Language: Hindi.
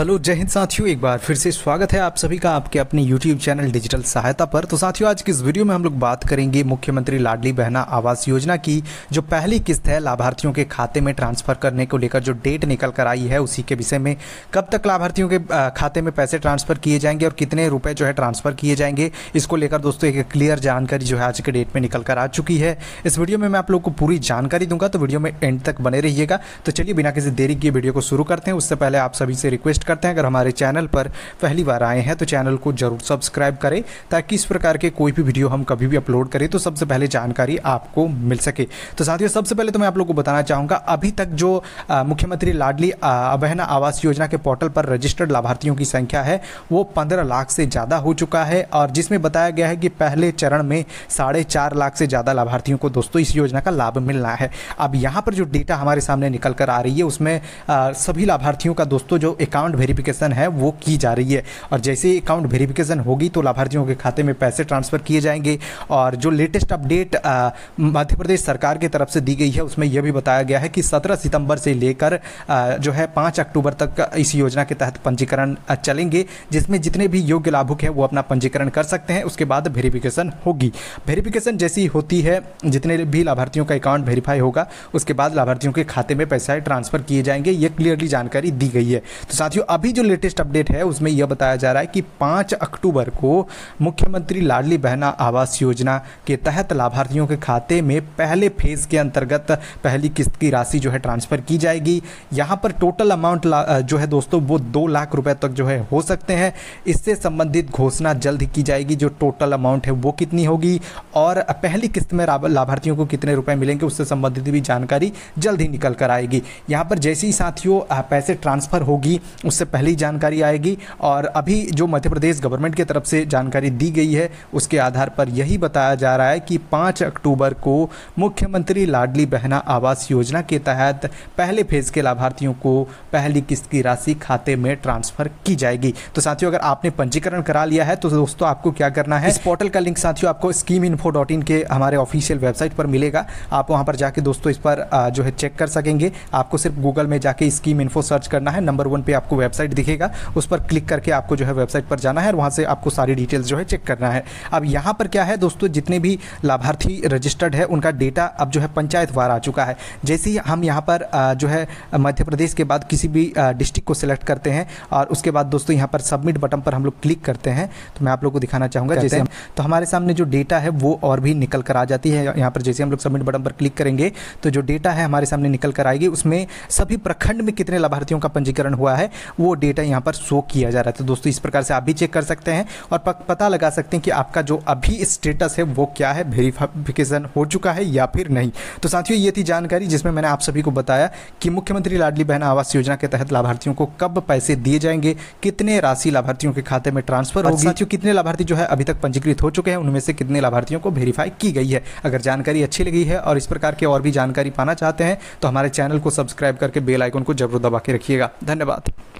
हेलो जय हिंद साथियों एक बार फिर से स्वागत है आप सभी का आपके अपने यूट्यूब चैनल डिजिटल सहायता पर तो साथियों आज की इस वीडियो में हम लोग बात करेंगे मुख्यमंत्री लाडली बहना आवास योजना की जो पहली किस्त है लाभार्थियों के खाते में ट्रांसफर करने को लेकर जो डेट निकल कर आई है उसी के विषय में कब तक लाभार्थियों के खाते में पैसे ट्रांसफर किए जाएंगे और कितने रुपये जो है ट्रांसफर किए जाएंगे इसको लेकर दोस्तों एक क्लियर जानकारी जो है आज के डेट में निकल कर आ चुकी है इस वीडियो में मैं आप लोग को पूरी जानकारी दूंगा तो वीडियो में एंड तक बने रहिएगा तो चलिए बिना किसी देरी की वीडियो को शुरू करते हैं उससे पहले आप सभी से रिक्वेस्ट करते हैं अगर हमारे चैनल पर पहली बार आए हैं तो चैनल को जरूर सब्सक्राइब करें ताकि इस प्रकार के कोई भी वीडियो हम कभी भी अपलोड करें तो सबसे पहले जानकारी आपको मिल सके तो साथियों सबसे पहले तो मैं आप लोग को बताना चाहूँगा अभी तक जो मुख्यमंत्री लाडली अभहना आवास योजना के पोर्टल पर रजिस्टर्ड लाभार्थियों की संख्या है वो पंद्रह लाख से ज़्यादा हो चुका है और जिसमें बताया गया है कि पहले चरण में साढ़े चार लाख से ज़्यादा लाभार्थियों को दोस्तों इस योजना का लाभ मिलना है अब यहाँ पर जो डेटा हमारे सामने निकल कर आ रही है उसमें आ, सभी लाभार्थियों का दोस्तों जो अकाउंट वेरिफिकेशन है वो की जा रही है और जैसे ही अकाउंट वेरिफिकेशन होगी तो लाभार्थियों के खाते में पैसे ट्रांसफ़र किए जाएंगे और जो लेटेस्ट अपडेट मध्य प्रदेश सरकार की तरफ से दी गई है उसमें यह भी बताया गया है कि सत्रह सितंबर से लेकर जो है पाँच अक्टूबर तक इस योजना के तहत पंजीकरण चलेंगे जिसमें जितने भी योग्य लाभुक हैं वो अपना पंजीकरण कर सकते हैं उसके बाद वेरिफिकेशन होगी वेरिफिकेशन जैसी होती है जितने भी लाभार्थियों का अकाउंट वेरीफाई होगा उसके बाद लाभार्थियों के खाते में पैसा ट्रांसफर किए जाएंगे ये क्लियरली जानकारी दी गई है तो साथियों जो अभी जो लेटेस्ट अपडेट है उसमें यह बताया जा रहा है कि पाँच अक्टूबर को मुख्यमंत्री लाडली बहना आवास योजना के तहत लाभार्थियों के खाते में पहले फेज़ के अंतर्गत पहली किस्त की राशि जो है ट्रांसफ़र की जाएगी यहाँ पर टोटल अमाउंट जो है दोस्तों वो दो लाख रुपए तक जो है हो सकते हैं इससे संबंधित घोषणा जल्द ही की जाएगी जो टोटल अमाउंट है वो कितनी होगी और पहली किस्त में लाभार्थियों को कितने रुपए मिलेंगे उससे संबंधित भी जानकारी जल्द ही निकल कर आएगी यहाँ पर जैसे ही साथियों पैसे ट्रांसफ़र होगी उससे पहले ही जानकारी आएगी और अभी जो मध्य प्रदेश गवर्नमेंट की तरफ से जानकारी दी गई है उसके आधार पर यही बताया जा रहा है कि पाँच अक्टूबर को मुख्यमंत्री लाडली बहना आवास योजना के तहत पहले फेज़ के लाभार्थियों को पहली किस्त की राशि खाते में ट्रांसफ़र की जाएगी तो साथियों अगर आपने पंजीकरण करा लिया है तो दोस्तों आपको क्या करना है इस पोर्टल का लिंक साथियों आपको स्कीम इन्फो डॉट इन के हमारे ऑफिशियल वेबसाइट पर मिलेगा आप वहां पर जाके दोस्तों इस पर जो है चेक कर सकेंगे आपको सिर्फ गूगल में जाके स्कीम इन्फो सर्च करना है नंबर वन पे आपको वेबसाइट दिखेगा उस पर क्लिक करके आपको जो है वेबसाइट पर जाना है और वहाँ से आपको सारी डिटेल्स जो है चेक करना है अब यहाँ पर क्या है दोस्तों जितने भी लाभार्थी रजिस्टर्ड है उनका डेटा अब जो है पंचायत वार आ चुका है जैसे ही हम यहाँ पर जो है मध्य प्रदेश के बाद किसी भी डिस्ट्रिक्ट को सिलेक्ट करते हैं और उसके बाद दोस्तों यहाँ पर सबमिट बटन पर हम लोग क्लिक करते हैं तो मैं आप लोग को दिखाना चाहूँगा जैसे तो हमारे सामने जो डेटा है वो और भी निकल कर आ जाती है यहाँ पर जैसे हम लोग सबमिट बटन पर क्लिक करेंगे तो जो डेटा है हमारे सामने निकल कर आएगी उसमें सभी प्रखंड में कितने लाभार्थियों का पंजीकरण हुआ है वो डेटा यहाँ पर शो किया जा रहा था दोस्तों इस प्रकार से आप भी चेक कर सकते हैं और पता लगा सकते हैं कि आपका जो अभी स्टेटस है वो क्या है वेरीफिकेशन हो चुका है या फिर नहीं तो साथियों ये थी जानकारी जिसमें मैंने आप सभी को बताया कि मुख्यमंत्री लाडली बहन आवास योजना के तहत लाभार्थियों को कब पैसे दिए जाएंगे कितने राशि लाभार्थियों के खाते में ट्रांसफर होगी साथियों कितने लाभार्थी जो है अभी तक पंजीकृत हो चुके हैं उनमें से कितने लाभार्थियों को वेरीफाई की गई है अगर जानकारी अच्छी लगी है और इस प्रकार के और भी जानकारी पाना चाहते हैं तो हमारे चैनल को सब्सक्राइब करके बेल आइकन को जरूर दबा के रखिएगा धन्यवाद